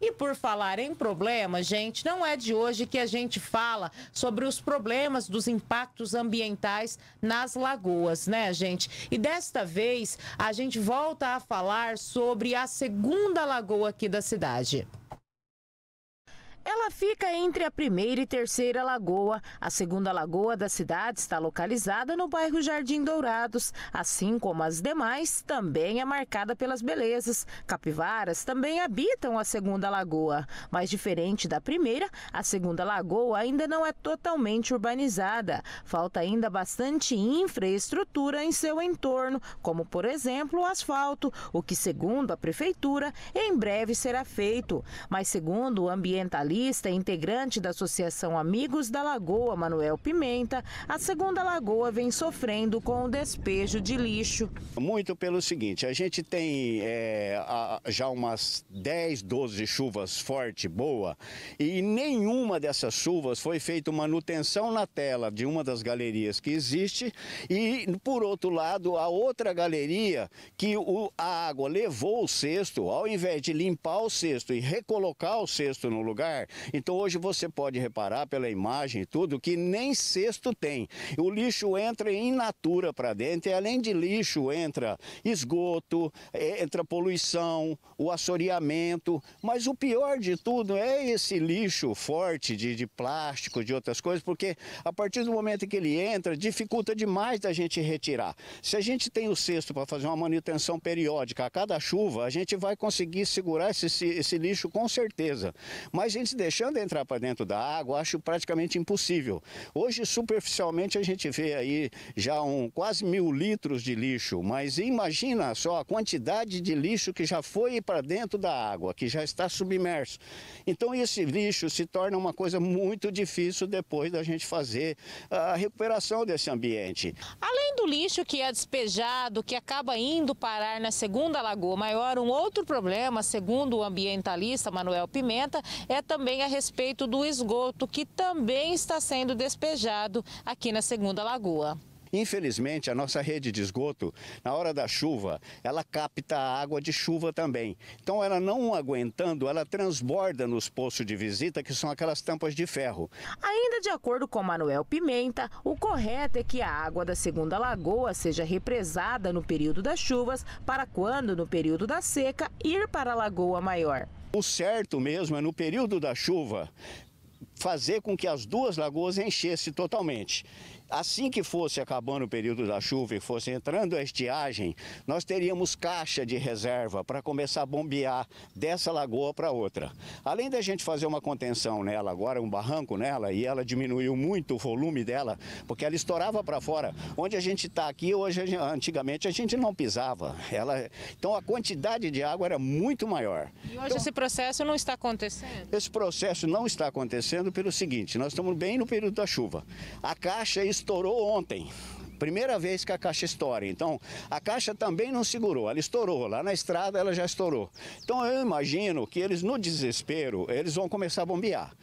E por falar em problema, gente, não é de hoje que a gente fala sobre os problemas dos impactos ambientais nas lagoas, né, gente? E desta vez a gente volta a falar sobre a segunda lagoa aqui da cidade. Ela fica entre a primeira e terceira lagoa. A segunda lagoa da cidade está localizada no bairro Jardim Dourados, assim como as demais, também é marcada pelas belezas. Capivaras também habitam a segunda lagoa, mas diferente da primeira, a segunda lagoa ainda não é totalmente urbanizada. Falta ainda bastante infraestrutura em seu entorno, como por exemplo o asfalto, o que segundo a prefeitura em breve será feito. Mas segundo o ambientalista Paulista, integrante da Associação Amigos da Lagoa, Manuel Pimenta, a segunda lagoa vem sofrendo com o despejo de lixo. Muito pelo seguinte, a gente tem é, já umas 10, 12 chuvas forte, boa, e nenhuma dessas chuvas foi feita manutenção na tela de uma das galerias que existe e, por outro lado, a outra galeria que o, a água levou o cesto, ao invés de limpar o cesto e recolocar o cesto no lugar, então hoje você pode reparar pela imagem e tudo que nem cesto tem. O lixo entra em natura para dentro e além de lixo entra esgoto, é, entra poluição, o assoreamento, mas o pior de tudo é esse lixo forte de, de plástico, de outras coisas, porque a partir do momento que ele entra, dificulta demais da gente retirar. Se a gente tem o cesto para fazer uma manutenção periódica a cada chuva, a gente vai conseguir segurar esse, esse lixo com certeza. Mas a gente deixa deixando entrar para dentro da água, acho praticamente impossível. Hoje, superficialmente, a gente vê aí já um, quase mil litros de lixo, mas imagina só a quantidade de lixo que já foi para dentro da água, que já está submerso. Então, esse lixo se torna uma coisa muito difícil depois da gente fazer a recuperação desse ambiente. Além do lixo que é despejado, que acaba indo parar na segunda Lagoa Maior, um outro problema, segundo o ambientalista Manuel Pimenta, é também a respeito do esgoto que também está sendo despejado aqui na Segunda Lagoa. Infelizmente, a nossa rede de esgoto, na hora da chuva, ela capta a água de chuva também. Então, ela não aguentando, ela transborda nos poços de visita, que são aquelas tampas de ferro. Ainda de acordo com Manuel Pimenta, o correto é que a água da Segunda Lagoa seja represada no período das chuvas, para quando, no período da seca, ir para a Lagoa Maior. O certo mesmo é no período da chuva fazer com que as duas lagoas enchessem totalmente. Assim que fosse acabando o período da chuva e fosse entrando a estiagem, nós teríamos caixa de reserva para começar a bombear dessa lagoa para outra. Além da gente fazer uma contenção nela agora, um barranco nela, e ela diminuiu muito o volume dela, porque ela estourava para fora. Onde a gente está aqui hoje, antigamente a gente não pisava. Ela, então a quantidade de água era muito maior. E hoje então, esse processo não está acontecendo? Esse processo não está acontecendo pelo seguinte, nós estamos bem no período da chuva. A caixa estourou ontem. Primeira vez que a caixa estoura. Então, a caixa também não segurou, ela estourou. Lá na estrada ela já estourou. Então, eu imagino que eles, no desespero, eles vão começar a bombear.